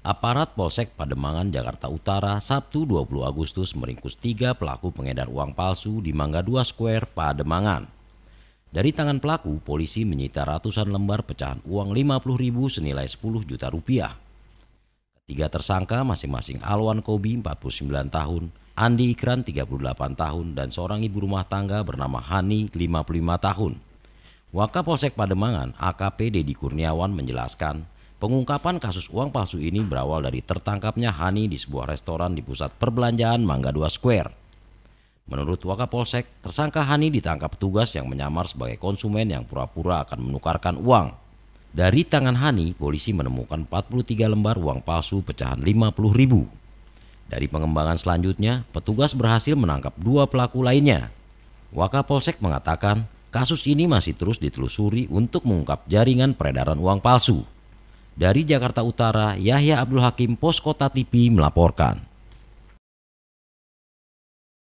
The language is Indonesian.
Aparat Polsek Pademangan, Jakarta Utara, Sabtu 20 Agustus meringkus tiga pelaku pengedar uang palsu di Mangga 2 Square, Pademangan. Dari tangan pelaku, polisi menyita ratusan lembar pecahan uang rp ribu senilai 10 juta rupiah. Ketiga tersangka masing-masing Alwan Kobi 49 tahun, Andi Ikran 38 tahun, dan seorang ibu rumah tangga bernama Hani 55 tahun. Wakapolsek Pademangan, AKP Dedi Kurniawan menjelaskan, Pengungkapan kasus uang palsu ini berawal dari tertangkapnya Hani di sebuah restoran di pusat perbelanjaan Mangga Dua Square. Menurut Wakapolsek, tersangka Hani ditangkap petugas yang menyamar sebagai konsumen yang pura-pura akan menukarkan uang. Dari tangan Hani, polisi menemukan 43 lembar uang palsu pecahan 50 ribu. Dari pengembangan selanjutnya, petugas berhasil menangkap dua pelaku lainnya. Wakapolsek mengatakan, kasus ini masih terus ditelusuri untuk mengungkap jaringan peredaran uang palsu. Dari Jakarta Utara, Yahya Abdul Hakim Pos Kota TV melaporkan.